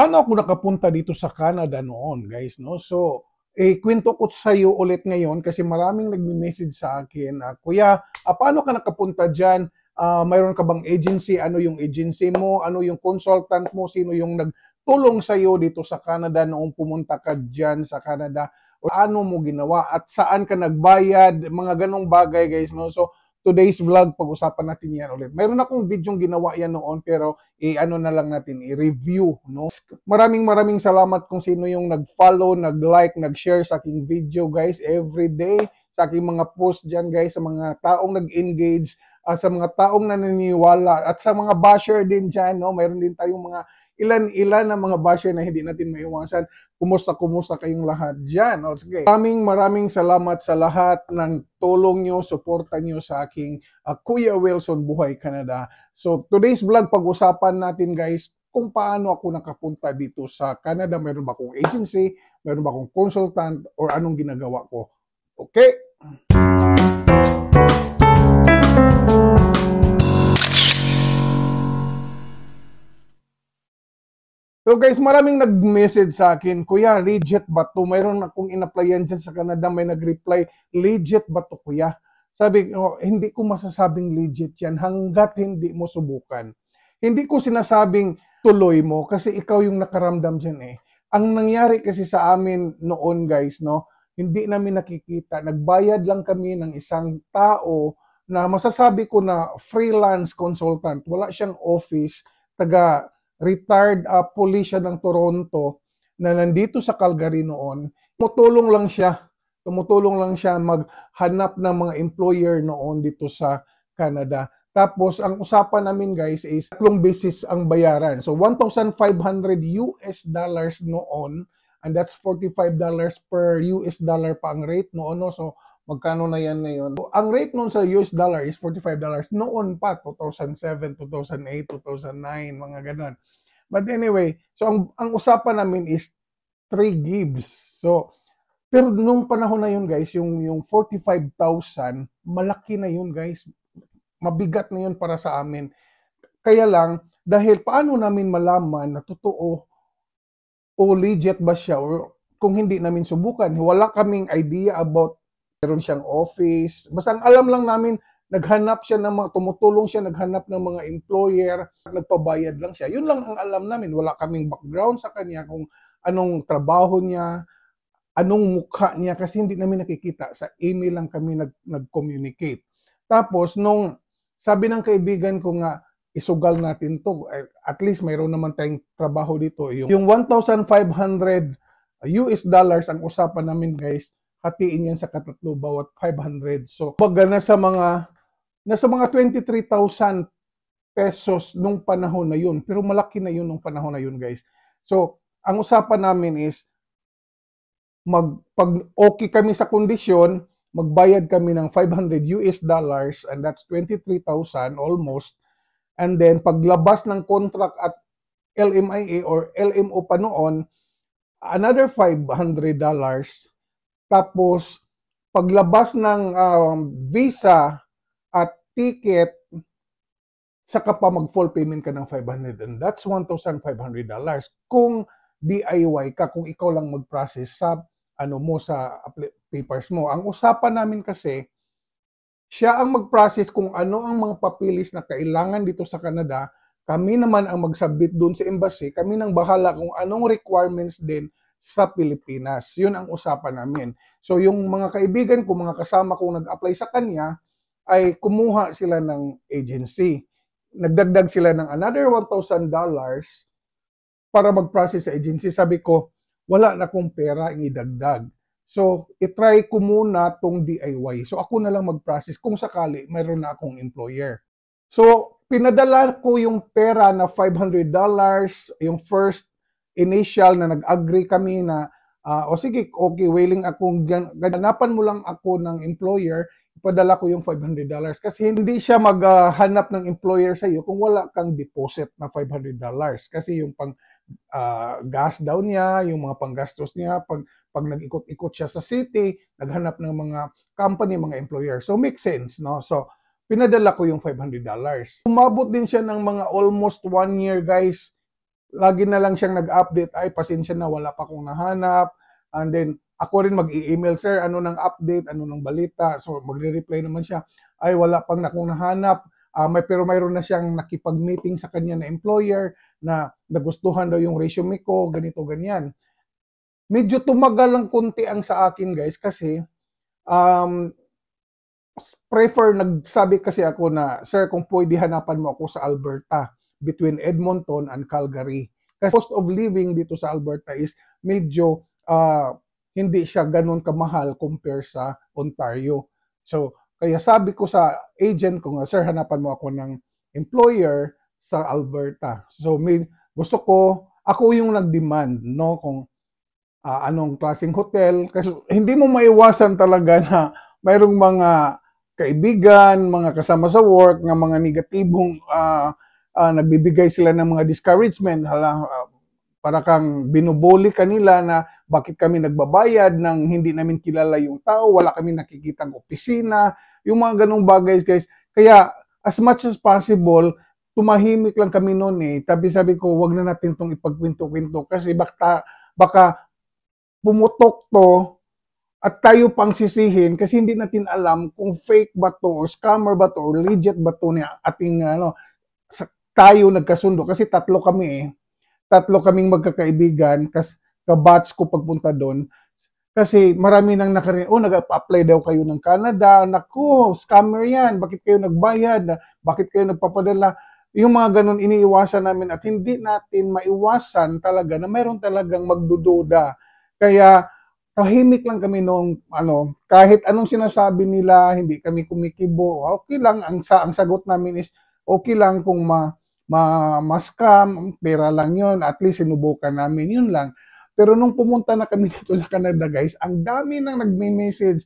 paano ako nakapunta dito sa Canada noon, guys, no? So, eh, kwento ko sa iyo ulit ngayon kasi maraming nagme-message sa akin, uh, Kuya, uh, paano ka nakapunta dyan? Uh, mayroon ka bang agency? Ano yung agency mo? Ano yung consultant mo? Sino yung nagtulong sa iyo dito sa Canada noong pumunta ka dyan sa Canada? O ano mo ginawa? At saan ka nagbayad? Mga ganong bagay, guys, no? So, today's vlog, pag-usapan natin yan ulit. Mayroon akong video ginawa yan noon pero i-ano na lang natin, i-review. no? Maraming maraming salamat kung sino yung nag-follow, nag-like, nag-share sa aking video guys every day sa aking mga post dyan guys, sa mga taong nag-engage, uh, sa mga taong naniniwala, at sa mga basher din dyan, no? mayroon din tayong mga ilan-ilan ang mga basher na hindi natin maiwasan. Kumusta, kumusta kayong lahat dyan. O, sige. Maraming maraming salamat sa lahat ng tulong nyo, suporta nyo sa aking uh, Kuya Wilson Buhay Canada. So, today's vlog, pag-usapan natin guys kung paano ako nakapunta dito sa Canada. Meron ba akong agency, meron ba akong consultant, or anong ginagawa ko. Okay? So guys, maraming nag-message sa akin, Kuya, legit ba to? Mayroon akong in-applyan dyan sa Canada, may nag-reply, legit ba to, Kuya? Sabi ko, oh, hindi ko masasabing legit yan hanggat hindi mo subukan. Hindi ko sinasabing tuloy mo kasi ikaw yung nakaramdam dyan eh. Ang nangyari kasi sa amin noon guys, no, hindi namin nakikita. Nagbayad lang kami ng isang tao na masasabi ko na freelance consultant. Wala siyang office, taga retired uh, pulisya ng Toronto na nandito sa Calgary noon. Tumutulong lang siya, tumutulong lang siya maghanap ng mga employer noon dito sa Canada. Tapos ang usapan namin guys is tatlong beses ang bayaran. So 1,500 US dollars noon and that's 45 per US dollar pa ang rate noon. No? So Magkano na yan ngayon? So, ang rate noon sa US dollar is $45. Noon pa, 2007, 2008, 2009, mga ganun. But anyway, so ang, ang usapan namin is 3 gigs. So, pero nung panahon na yun guys, yung, yung 45,000, malaki na yun guys. Mabigat na yun para sa amin. Kaya lang, dahil paano namin malaman na totoo o legit ba siya or kung hindi namin subukan. Wala kaming idea about meron siyang office. Basta ang alam lang namin, naghanap siya ng mga, tumutulong siya, naghanap ng mga employer, nagpabayad lang siya. Yun lang ang alam namin. Wala kaming background sa kanya kung anong trabaho niya, anong mukha niya kasi hindi namin nakikita. Sa email lang kami nag, nag-communicate. Tapos nung sabi ng kaibigan ko nga, isugal natin to. At least mayroon naman tayong trabaho dito. Yung, yung 1,500 US dollars ang usapan namin guys, hatiin yan sa katatlo bawat 500. So, baga na sa mga nasa mga 23,000 pesos nung panahon na yun. Pero malaki na yun nung panahon na yun, guys. So, ang usapan namin is mag pag okay kami sa kondisyon, magbayad kami ng 500 US dollars and that's 23,000 almost. And then paglabas ng contract at LMIA or LMO pa noon, another 500 dollars tapos, paglabas ng um, visa at ticket, saka pa mag-full payment ka ng 500 and that's $1,500. Kung DIY ka, kung ikaw lang mag-process sa ano mo sa papers mo. Ang usapan namin kasi, siya ang mag-process kung ano ang mga papilis na kailangan dito sa Canada. Kami naman ang mag-submit doon sa embassy. Kami nang bahala kung anong requirements din sa Pilipinas. Yun ang usapan namin. So yung mga kaibigan ko, mga kasama kong nag-apply sa kanya, ay kumuha sila ng agency. Nagdagdag sila ng another $1,000 para mag-process sa agency. Sabi ko, wala na akong pera ang idagdag. So, itry ko muna tong DIY. So, ako na lang mag-process kung sakali mayroon na akong employer. So, pinadala ko yung pera na $500, yung first initial na nag-agree kami na uh, o sige, okay, willing akong ganapan mo lang ako ng employer, ipadala ko yung $500 kasi hindi siya maghanap uh, ng employer sa iyo kung wala kang deposit na $500 kasi yung pang uh, gas down niya, yung mga panggastos niya, pag, pag nag-ikot-ikot siya sa city, naghanap ng mga company, mga employer. So, make sense, no? So, pinadala ko yung $500. Umabot din siya ng mga almost one year, guys, lagi na lang siyang nag-update, ay pasensya na wala pa akong nahanap. And then ako rin mag-email, e sir, ano nang update, ano nang balita. So magre-reply naman siya, ay wala pang akong nahanap. Uh, may, pero mayroon na siyang nakipag-meeting sa kanya na employer na nagustuhan daw yung resume ko, ganito, ganyan. Medyo tumagal lang konti ang sa akin guys kasi um, prefer nagsabi kasi ako na sir kung pwede hanapan mo ako sa Alberta between Edmonton and Calgary. Kasi cost of living dito sa Alberta is medyo uh, hindi siya ganun kamahal compare sa Ontario. So, kaya sabi ko sa agent ko nga, sir, hanapan mo ako ng employer sa Alberta. So, may, gusto ko, ako yung nag-demand, no, kung uh, anong klaseng hotel. Kasi hindi mo maiwasan talaga na mayroong mga kaibigan, mga kasama sa work, ng mga negatibong uh, uh, nagbibigay sila ng mga discouragement, hala, uh, para kang binubuli kanila na bakit kami nagbabayad nang hindi namin kilala yung tao, wala kami nakikitang opisina, yung mga ganong bagay guys. Kaya as much as possible, tumahimik lang kami noon eh. Tapi sabi ko, wag na natin tong ipagkwento-kwento kasi baka, baka pumutok to at tayo pang sisihin kasi hindi natin alam kung fake ba to or scammer ba to or legit ba to ni ating ano, sa, tayo nagkasundo kasi tatlo kami eh. Tatlo kaming magkakaibigan kas kabats ko pagpunta doon. Kasi marami nang nakarinig, oh, nag-apply daw kayo ng Canada. Naku, scammer yan. Bakit kayo nagbayad? Bakit kayo nagpapadala? Yung mga ganun, iniiwasan namin at hindi natin maiwasan talaga na mayroon talagang magdududa. Kaya tahimik lang kami nung ano, kahit anong sinasabi nila, hindi kami kumikibo. Okay lang ang sa ang sagot namin is okay lang kung ma ma-scam, pera lang yon at least sinubukan namin yun lang. Pero nung pumunta na kami dito sa Canada guys, ang dami nang nagme-message,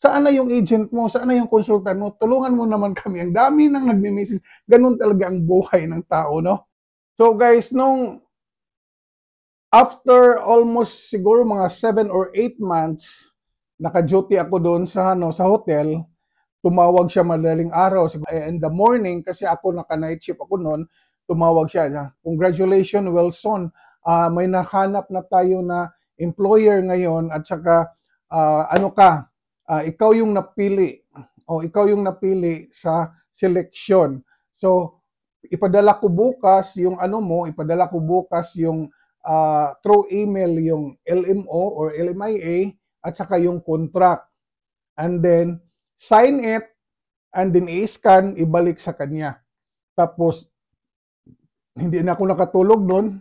saan na yung agent mo, saan na yung consultant mo, tulungan mo naman kami. Ang dami nang nagme-message, ganun talaga ang buhay ng tao, no? So guys, nung after almost siguro mga 7 or 8 months, naka-duty ako doon sa ano sa hotel tumawag siya madaling araw, eh, in the morning, kasi ako naka-night shift ako noon, tumawag siya, ah, congratulations Wilson, uh, ah, may nahanap na tayo na employer ngayon at saka uh, ano ka, uh, ikaw yung napili o ikaw yung napili sa selection. So, ipadala ko bukas yung ano mo, ipadala ko bukas yung uh, through email yung LMO or LMIA at saka yung contract. And then, sign it, and then i-scan, ibalik sa kanya. Tapos, hindi na ako nakatulog noon.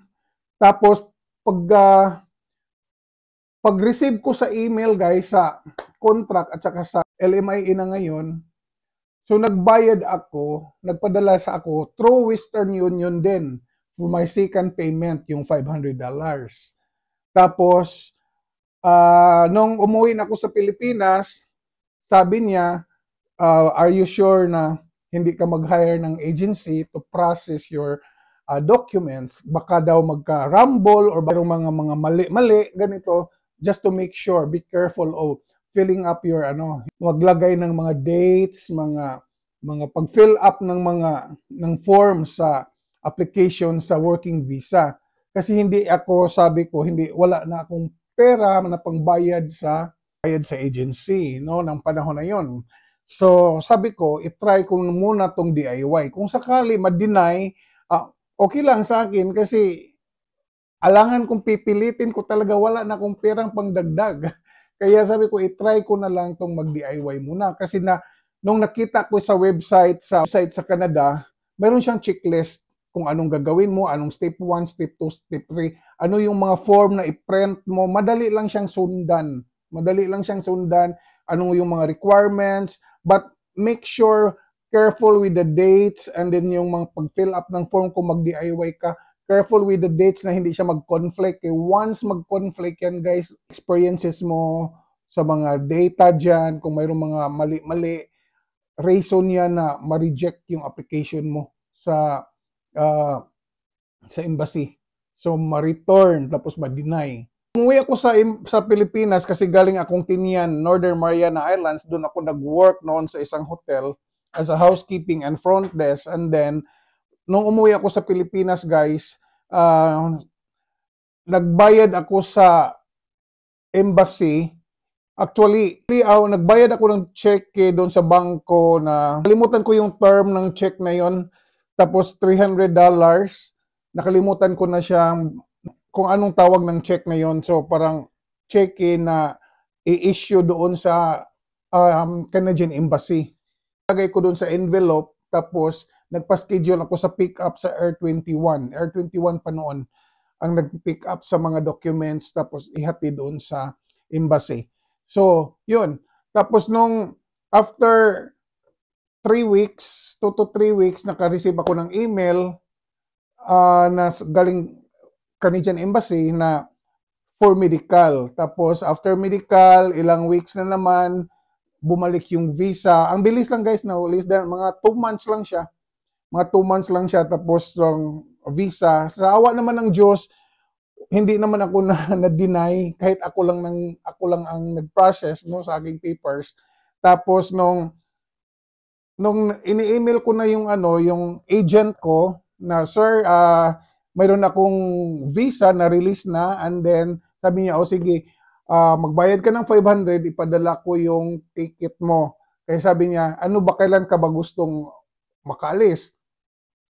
Tapos, pag, uh, ah, pag-receive ko sa email, guys, sa contract at saka sa LMIA na ngayon, so nagbayad ako, nagpadala sa ako through Western Union din for my second payment, yung $500. Tapos, uh, nung umuwi na ako sa Pilipinas, sabi niya, uh, are you sure na hindi ka mag-hire ng agency to process your uh, documents? Baka daw magka-rumble or baka mga mga mali-mali, ganito, just to make sure, be careful of filling up your ano, maglagay ng mga dates, mga mga pag-fill up ng mga ng form sa application sa working visa. Kasi hindi ako, sabi ko, hindi wala na akong pera na pangbayad sa bayad sa agency no ng panahon na yon. So sabi ko, i-try ko muna tong DIY. Kung sakali ma-deny, uh, okay lang sa akin kasi alangan kung pipilitin ko talaga wala na akong perang pangdagdag. Kaya sabi ko, i-try ko na lang tong mag-DIY muna kasi na nung nakita ko sa website sa website sa Canada, meron siyang checklist kung anong gagawin mo, anong step 1, step 2, step 3, ano yung mga form na i-print mo, madali lang siyang sundan. Madali lang siyang sundan, ano yung mga requirements, but make sure careful with the dates and then yung mga pag-fill up ng form kung mag-DIY ka, careful with the dates na hindi siya mag-conflict. Eh, once mag-conflict yan guys, experiences mo sa mga data dyan, kung mayroong mga mali-mali, reason yan na ma-reject yung application mo sa uh, sa embassy. So, ma-return, tapos ma-deny umuwi ako sa, sa Pilipinas kasi galing akong Tinian, Northern Mariana Islands. Doon ako nag-work noon sa isang hotel as a housekeeping and front desk. And then, nung umuwi ako sa Pilipinas, guys, uh, nagbayad ako sa embassy. Actually, ako, ah, nagbayad ako ng check eh, doon sa bangko na, kalimutan ko yung term ng check na yon Tapos, $300. Nakalimutan ko na siyang kung anong tawag ng check na yon so parang check in na i-issue doon sa um, Canadian Embassy. Lagay ko doon sa envelope tapos nagpa-schedule ako sa pick up sa Air 21. Air 21 pa noon ang nag-pick up sa mga documents tapos ihati doon sa embassy. So, yun. Tapos nung after 3 weeks, 2 to 3 weeks, naka-receive ako ng email uh, na galing Canadian Embassy na for medical. Tapos after medical, ilang weeks na naman, bumalik yung visa. Ang bilis lang guys, na no? less than mga 2 months lang siya. Mga 2 months lang siya tapos yung visa. Sa awa naman ng Diyos, hindi naman ako na, na deny kahit ako lang nang ako lang ang nag-process no sa aking papers. Tapos nung nung ini-email ko na yung ano, yung agent ko na sir, uh, mayroon akong visa na release na and then sabi niya, o oh, sige, uh, magbayad ka ng 500, ipadala ko yung ticket mo. Kaya sabi niya, ano ba kailan ka ba gustong makaalis?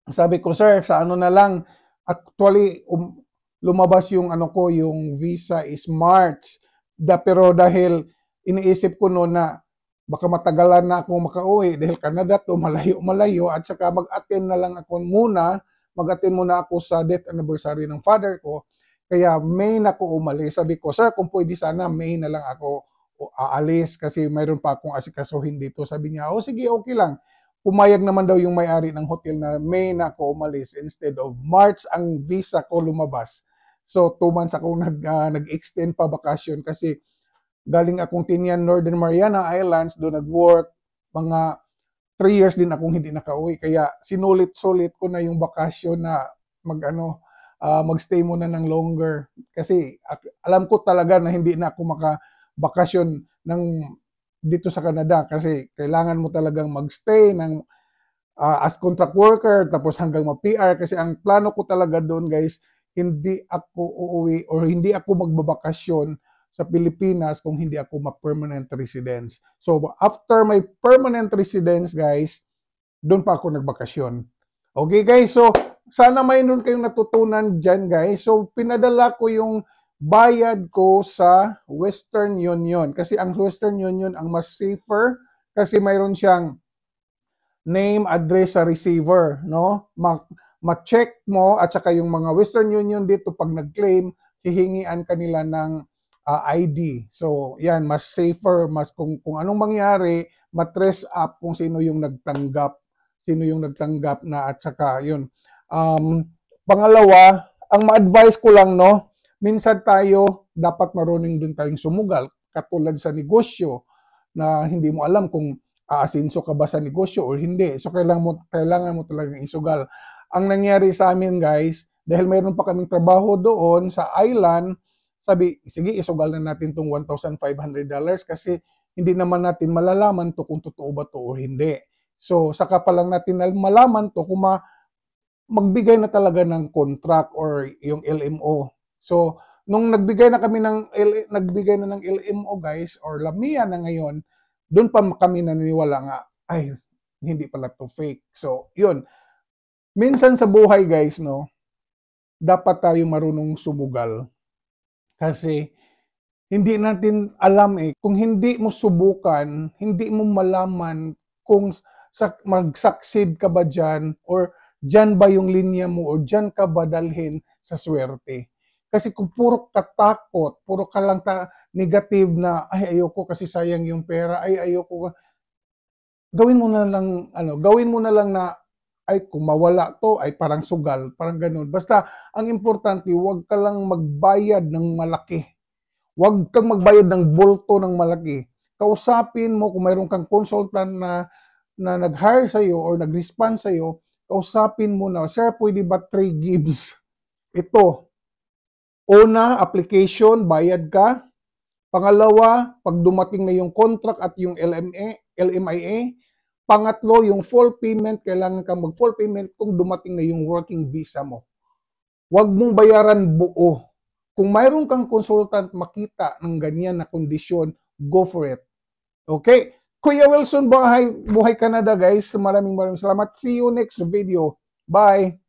Sabi ko, sir, sa ano na lang, actually, um, lumabas yung ano ko, yung visa is March. Da, pero dahil iniisip ko noon na baka matagalan na akong makauwi dahil Canada to malayo-malayo at saka mag-attend na lang ako muna mag-attend muna ako sa death anniversary ng father ko. Kaya May na ko umalis. Sabi ko, sir, kung pwede sana May na lang ako aalis kasi mayroon pa akong asikasuhin dito. Sabi niya, oh sige, okay lang. Pumayag naman daw yung may-ari ng hotel na May na ko umalis instead of March ang visa ko lumabas. So, two months akong nag, uh, nag-extend pa bakasyon kasi galing akong tinyan Northern Mariana Islands, doon nag-work, mga 3 years din akong hindi nakauwi. Kaya sinulit-sulit ko na yung bakasyon na magano uh, ah, magstay muna ng longer kasi alam ko talaga na hindi na ako makabakasyon ng dito sa Canada kasi kailangan mo talagang magstay ng uh, as contract worker tapos hanggang ma-PR kasi ang plano ko talaga doon guys hindi ako uuwi or hindi ako magbabakasyon sa Pilipinas kung hindi ako ma-permanent residence. So, after my permanent residence, guys, doon pa ako nagbakasyon. Okay, guys? So, sana mayroon kayong natutunan dyan, guys. So, pinadala ko yung bayad ko sa Western Union. Kasi ang Western Union ang mas safer kasi mayroon siyang name, address sa receiver, no? Ma- ma-check mo at saka yung mga Western Union dito pag nag-claim, hihingian kanila ng uh, ah, ID. So, yan, mas safer, mas kung, kung anong mangyari, matrace up kung sino yung nagtanggap, sino yung nagtanggap na at saka, yun. Um, pangalawa, ang ma-advise ko lang, no, minsan tayo dapat marunong din tayong sumugal, katulad sa negosyo, na hindi mo alam kung aasinso ka ba sa negosyo or hindi. So, kailangan mo, kailangan mo talaga isugal. Ang nangyari sa amin, guys, dahil mayroon pa kaming trabaho doon sa island, sabi, sige, isugal na natin tong $1,500 kasi hindi naman natin malalaman to kung totoo ba to o hindi. So, saka pa lang natin malaman to kung ma magbigay na talaga ng contract or yung LMO. So, nung nagbigay na kami ng L, nagbigay na ng LMO guys or Lamia na ngayon, doon pa kami naniniwala nga ay hindi pala to fake. So, yun. Minsan sa buhay guys, no, dapat tayo marunong sumugal kasi hindi natin alam eh. Kung hindi mo subukan, hindi mo malaman kung mag-succeed ka ba dyan or dyan ba yung linya mo or dyan ka ba dalhin sa swerte. Kasi kung puro katakot, puro ka lang ta negative na ay ayoko kasi sayang yung pera, ay ayoko. Gawin mo na lang ano, gawin mo na lang na ay kung mawala to ay parang sugal, parang ganun. Basta ang importante, huwag ka lang magbayad ng malaki. Huwag kang magbayad ng bulto ng malaki. Kausapin mo kung mayroon kang consultant na na nag-hire sa iyo or nag-respond sa iyo, kausapin mo na, "Sir, pwede ba 3 gives? Ito. Una, application, bayad ka. Pangalawa, pag dumating na yung contract at yung LMA, LMIA, Pangatlo, yung full payment, kailangan kang mag-full payment kung dumating na yung working visa mo. Huwag mong bayaran buo. Kung mayroon kang consultant makita ng ganyan na kondisyon, go for it. Okay? Kuya Wilson, buhay, buhay Canada guys. Maraming maraming salamat. See you next video. Bye!